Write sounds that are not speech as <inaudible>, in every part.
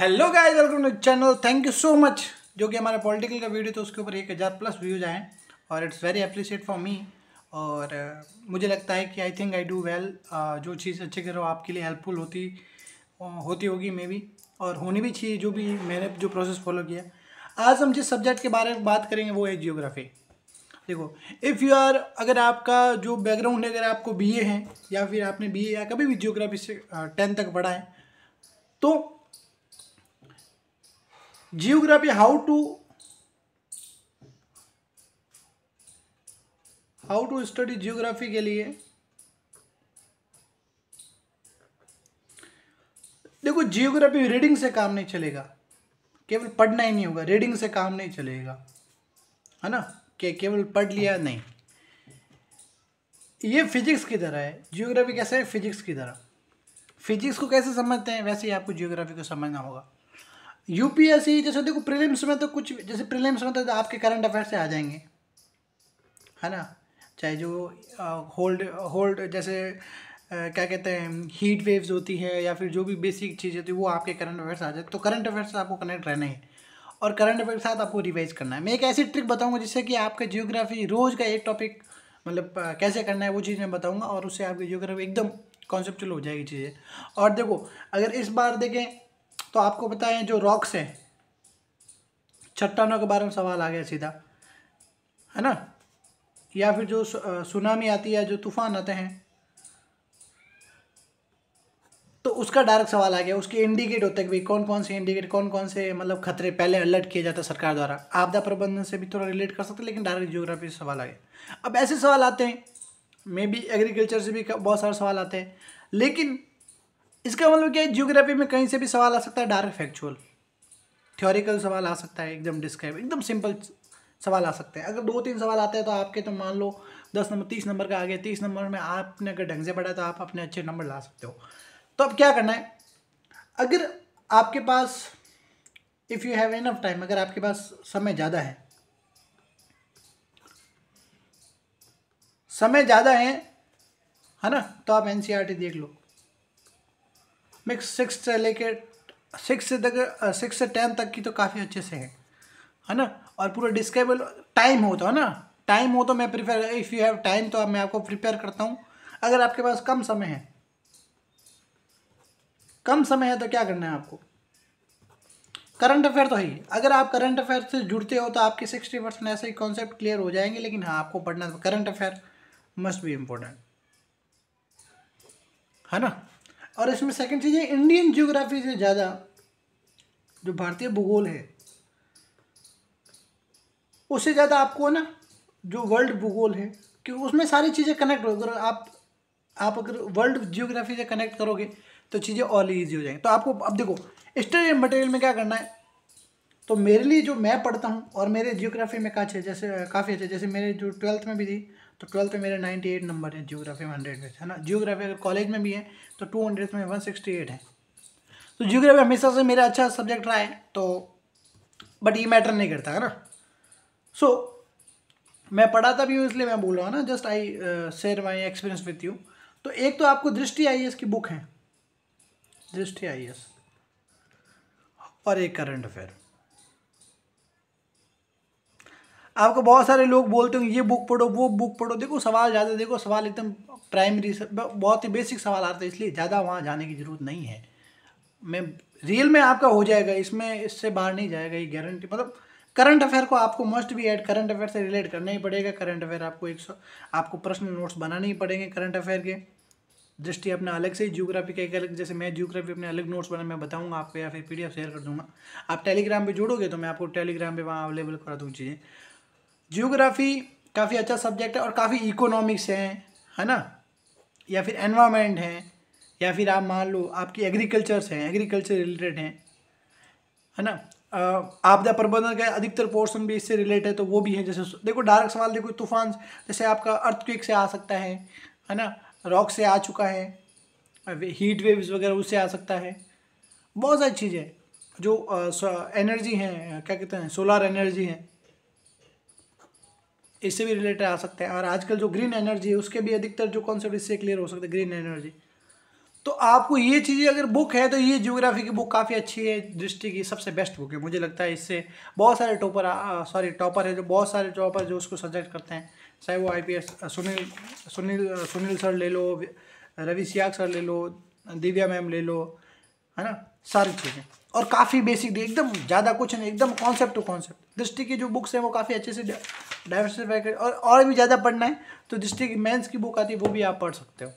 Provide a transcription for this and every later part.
hello guys welcome to channel thank you so much जो कि हमारा पॉलिटिकल का वीडियो तो उसके ऊपर एक हज़ार प्लस व्यूज आए और it's very appreciate for me और uh, मुझे लगता है कि I think I do well जो चीज़ अच्छे करो आपके लिए हेल्पफुल होती uh, होती होगी मे बी और होनी भी चाहिए जो भी मैंने जो प्रोसेस फॉलो किया आज हम जिस सब्जेक्ट के बारे में बात करेंगे वो है जियोग्राफी देखो इफ़ यू आर अगर आपका जो बैकग्राउंड है अगर आपको बीए है या फिर आपने बीए या कभी भी जियोग्राफी से टेंथ uh, तक पढ़ा है तो geography how to how to study geography के लिए देखो जियोग्राफी रीडिंग से काम नहीं चलेगा केवल पढ़ना ही नहीं होगा रीडिंग से काम नहीं चलेगा है ना के केवल पढ़ लिया नहीं ये फिजिक्स की तरह है जियोग्राफी कैसे है फिजिक्स की तरह फिजिक्स को कैसे समझते हैं वैसे ही आपको जियोग्राफी को समझना होगा यूपीएससी जैसे देखो प्रीलिम्स में तो कुछ जैसे प्रीलिम्स में तो आपके करंट अफेयर से आ जाएंगे है ना चाहे जो होल्ड होल्ड जैसे Uh, क्या कहते हैं हीट वेव्स होती है या फिर जो भी बेसिक चीज़ें होती है वो आपके करंट अफेयर्स आ जाए तो करंट अफेयर्स से आपको कनेक्ट रहना है और करंट अफेयर के साथ आपको रिवाइज करना है मैं एक ऐसी ट्रिक बताऊंगा जिससे कि आपका जियोग्राफी रोज़ का एक टॉपिक मतलब कैसे करना है वो चीज़ मैं बताऊँगा और उससे आपकी जियोग्राफी एकदम कॉन्सेप्चुअल हो जाएगी चीज़ें और देखो अगर इस बार देखें तो आपको पता है जो रॉक्स हैं चट्टानों के बारे में सवाल आ गया सीधा है ना या फिर जो सुनामी आती है जो तूफान आते हैं तो उसका डायरेक्ट सवाल आ गया उसके इंडिकेट होते हैं कि भाई कौन कौन से इंडिकेट कौन कौन से मतलब खतरे पहले अलर्ट किया जाता है सरकार द्वारा आपदा प्रबंधन से भी थोड़ा रिलेट कर सकते हैं लेकिन डायरेक्ट जियोग्राफी से सवाल आ गया अब ऐसे सवाल आते हैं मे बी एग्रीकल्चर से भी बहुत सारे सवाल आते हैं लेकिन इसका मतलब क्या है जियोग्राफी में कहीं से भी सवाल आ सकता है डार्क फैक्चुअल थ्योरिकल सवाल आ सकता है एकदम डिस्क्राइब एकदम सिंपल सवाल आ सकते हैं अगर दो तीन सवाल आते हैं तो आपके तो मान लो दस नंबर तीस नंबर का आ गया तीस नंबर में आपने अगर ढंग से पढ़ा तो आप अपने अच्छे नंबर ला सकते हो तो अब क्या करना है अगर आपके पास if you have enough time अगर आपके पास समय ज़्यादा है समय ज़्यादा है है ना तो आप एन e देख लो मिक्स सिक्स से लेके सिक्स से तक सिक्स से टेन तक की तो काफ़ी अच्छे से है है ना और पूरा डिस्केबल टाइम हो तो है ना टाइम हो तो मैं prefer if you have time तो मैं आपको प्रिपेयर करता हूँ अगर आपके पास कम समय है कम समय है तो क्या करना है आपको करंट अफेयर तो है अगर आप करंट अफेयर से जुड़ते हो तो आपके सिक्सटी परसेंट ऐसे ही कॉन्सेप्ट क्लियर हो जाएंगे लेकिन हाँ आपको पढ़ना current affair must be important है ना और इसमें सेकंड चीज़ है इंडियन ज्योग्राफी से ज़्यादा जो भारतीय भूगोल है उससे ज़्यादा आपको ना जो वर्ल्ड भूगोल है क्योंकि उसमें सारी चीज़ें कनेक्ट हो अगर आप आप अगर वर्ल्ड जियोग्राफी से कनेक्ट करोगे तो चीज़ें और ईजी हो जाएंगी तो आपको अब देखो स्टडी मटेरियल में क्या करना है तो मेरे लिए जो मैं पढ़ता हूँ और मेरे जियोग्राफी में काफ़ी अच्छे जैसे काफ़ी अच्छे जैसे मेरे जो ट्वेल्थ में भी थी तो ट्वेल्थ में मेरे नाइन्टी एट नंबर है जियोग्राफी में हंड्रेड में है ना जियोग्राफी अगर कॉलेज में भी है तो टू हंड्रेड में वन सिक्सटी एट है तो जियोग्राफी हमेशा से मेरा अच्छा सब्जेक्ट रहा है तो बट ये मैटर नहीं करता है ना सो so, मैं पढ़ाता भी हूँ इसलिए मैं बोल रहा हूँ ना just I share my experience with you तो एक तो आपको दृष्टि आई की बुक है दृष्टि आई और एक करंट अफेयर आपको बहुत सारे लोग बोलते होंगे ये बुक पढ़ो वो बुक पढ़ो देखो सवाल ज़्यादा देखो सवाल एकदम प्राइमरी बहुत ही बेसिक सवाल आते हैं इसलिए ज़्यादा वहाँ जाने की ज़रूरत नहीं है मैं रियल में आपका हो जाएगा इसमें इससे बाहर नहीं जाएगा ये गारंटी मतलब करंट अफेयर को आपको मस्ट भी ऐड करंट अफेयर से रिलेट करना ही पड़ेगा करंट अफेयर आपको एक सौ आपको पर्सनल नोट्स बनाने ही पड़ेंगे करंट अफेयर के दृष्टि अपना अलग से जियोग्राफी का एक अलग जैसे मैं जियोग्राफी अपने अलग नोट्स बना मैं बताऊंगा आपको या फिर पीडीएफ शेयर कर दूंगा आप टेलीग्राम पे जुड़ोगे तो मैं आपको टेलीग्राम पे वहाँ अवेलेबल करा दूँ चीज़ें जियोग्राफी काफ़ी अच्छा सब्जेक्ट है और काफ़ी इकोनॉमिक्स है है ना या फिर एनवायरमेंट है या फिर आप मान लो आपकी एग्रीकल्चर्स हैं एग्रीकल्चर रिलेटेड हैं है ना आपदा प्रबंधन का अधिकतर पोर्शन भी इससे रिलेटेड है तो वो भी है जैसे देखो डायरेक्ट सवाल देखो तूफान जैसे आपका अर्थक्विक से आ सकता है है ना रॉक से आ चुका है हीट वेव्स वगैरह उससे आ सकता है बहुत सारी चीज़ें जो एनर्जी हैं क्या कहते हैं सोलार एनर्जी है इससे भी रिलेटेड आ सकते हैं और आजकल जो ग्रीन एनर्जी है उसके भी अधिकतर जो कॉन्सेप्ट इससे क्लियर हो सकते हैं ग्रीन एनर्जी तो आपको ये चीज़ें अगर बुक है तो ये जियोग्राफी की बुक काफ़ी अच्छी है दृष्टि की सबसे बेस्ट बुक है मुझे लगता है इससे बहुत सारे टॉपर सॉरी टॉपर है जो बहुत सारे टॉपर जो उसको सजेस्ट करते हैं चाहे वो I P Sunil Sunil Sunil sir ले लो रवि सियाग सर ले लो दिव्या मैम ले लो है ना सारी चीज़ें और काफ़ी बेसिक एकदम ज़्यादा कुछ नहीं एकदम कॉन्सेप्ट टू कॉन्सेप्ट दृष्टि की जो बुक्स हैं वो काफ़ी अच्छे से डाइवर्सिफाई कर और और भी ज़्यादा पढ़ना है तो दृष्टि की मेंस की बुक आती है वो भी आप पढ़ सकते हो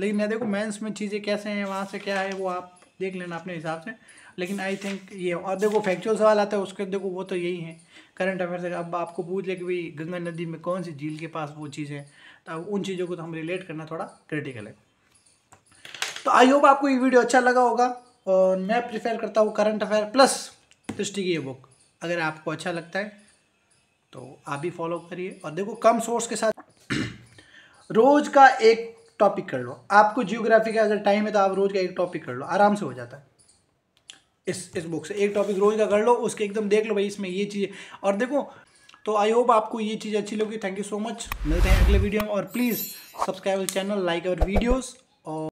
लेकिन मैं देखो मेंस में चीज़ें कैसे हैं वहाँ से क्या है वो आप देख लेना अपने हिसाब से लेकिन आई थिंक ये और देखो फैक्चुअल सवाल आता है उसके देखो वो तो यही है करंट अफेयर से अब आपको पूछ ले कि भाई गंगा नदी में कौन सी झील के पास वो चीज़ है तो उन चीज़ों को तो हम रिलेट करना थोड़ा क्रिटिकल है तो आई होप आपको ये वीडियो अच्छा लगा होगा और मैं प्रिफेर करता हूँ करंट अफेयर प्लस हिस्ट्री की ये बुक अगर आपको अच्छा लगता है तो आप भी फॉलो करिए और देखो कम सोर्स के साथ <clears throat> रोज़ का एक टॉपिक कर लो आपको जियोग्राफी का अगर टाइम है तो आप रोज़ का एक टॉपिक कर लो आराम से हो जाता है इस इस बुक से एक टॉपिक रोज़ का कर लो उसके एकदम देख लो भाई इसमें ये चीज़ें और देखो तो आई होप आपको ये चीज़ अच्छी लगी थैंक यू सो मच मिलते हैं अगले वीडियो में और please subscribe channel like our videos और